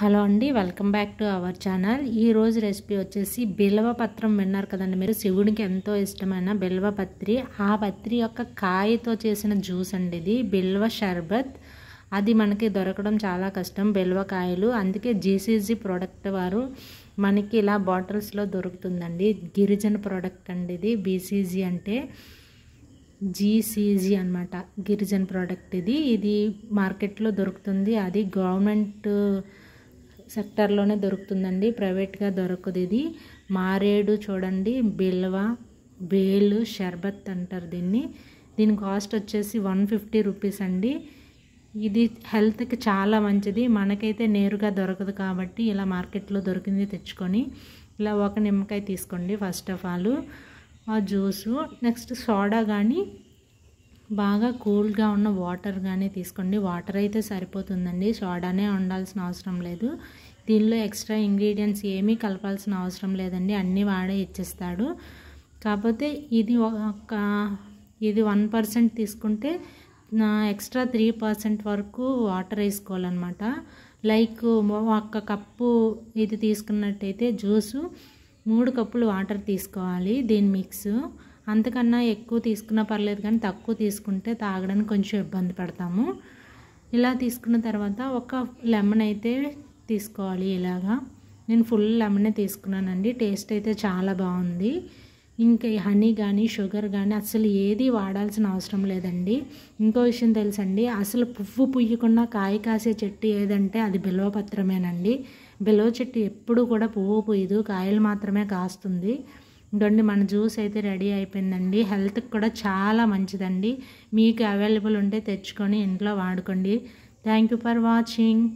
hello అండి welcome back to our channel ఈ రోజు రెసిపీ వచ్చేసి బిల్వపత్రం విన్నారు కదండి మీరు శివుడికి ఎంతో ఇష్టమైన బిల్వపత్రి ఆ పత్రి యొక్క కాయతో చేసిన జ్యూస్ అండి ఇది బిల్వ షర్బత్ అది మనకి దొరకడం చాలా కష్టం బిల్వకాయలు అందుకే జీసీజీ ప్రోడక్ట్ వారు మనకి ఇలా బాటిల్స్లో దొరుకుతుందండి గిరిజన ప్రోడక్ట్ అండి ఇది బీసీజీ అంటే జీసీజీ అనమాట గిరిజన్ ప్రోడక్ట్ ఇది ఇది మార్కెట్లో దొరుకుతుంది అది గవర్నమెంట్ సెక్టర్లోనే దొరుకుతుందండి ప్రైవేట్గా దొరకదు ఇది మారేడు చూడండి బిల్వ బేలు షర్బత్ అంటారు దీన్ని దీని కాస్ట్ వచ్చేసి వన్ ఫిఫ్టీ రూపీస్ అండి ఇది హెల్త్కి చాలా మంచిది మనకైతే నేరుగా దొరకదు కాబట్టి ఇలా మార్కెట్లో దొరికింది తెచ్చుకొని ఇలా ఒక నిమ్మకాయ తీసుకోండి ఫస్ట్ ఆఫ్ ఆల్ ఆ జ్యూసు నెక్స్ట్ సోడా కానీ బాగా కూల్గా ఉన్న వాటర్ కానీ తీసుకోండి వాటర్ అయితే సరిపోతుందండి సోడానే ఉండాల్సిన అవసరం లేదు దీనిలో ఎక్స్ట్రా ఇంగ్రీడియంట్స్ ఏమీ కలపాల్సిన అవసరం లేదండి అన్నీ వాడే ఇచ్చేస్తాడు కాకపోతే ఇది ఒక ఇది వన్ పర్సెంట్ తీసుకుంటే ఎక్స్ట్రా త్రీ పర్సెంట్ వరకు వాటర్ వేసుకోవాలన్నమాట లైక్ ఒక్క కప్పు ఇది తీసుకున్నట్టయితే జ్యూసు మూడు కప్పులు వాటర్ తీసుకోవాలి దీని మిక్స్ అంతకన్నా ఎక్కువ తీసుకున్నా పర్లేదు కానీ తక్కువ తీసుకుంటే తాగడానికి కొంచెం ఇబ్బంది పడతాము ఇలా తీసుకున్న తర్వాత ఒక లెమన్ అయితే తీసుకోవాలి ఇలాగా నేను ఫుల్ లెమనే తీసుకున్నానండి టేస్ట్ అయితే చాలా బాగుంది ఇంకా హనీ కానీ షుగర్ కానీ అసలు ఏది వాడాల్సిన అవసరం లేదండి ఇంకో విషయం తెలుసండి అసలు పువ్వు పుయ్యకుండా కాయ కాసే చెట్టు ఏదంటే అది పత్రమేనండి బిల్వ చెట్టు ఎప్పుడు కూడా పువ్వు పుయ్యదు కాయలు మాత్రమే కాస్తుంది ఇంకోండి మన జ్యూస్ అయితే రెడీ అయిపోయిందండి హెల్త్కి కూడా చాలా మంచిదండి మీకు అవైలబుల్ ఉంటే తెచ్చుకొని ఇంట్లో వాడుకోండి థ్యాంక్ యూ ఫర్ వాచింగ్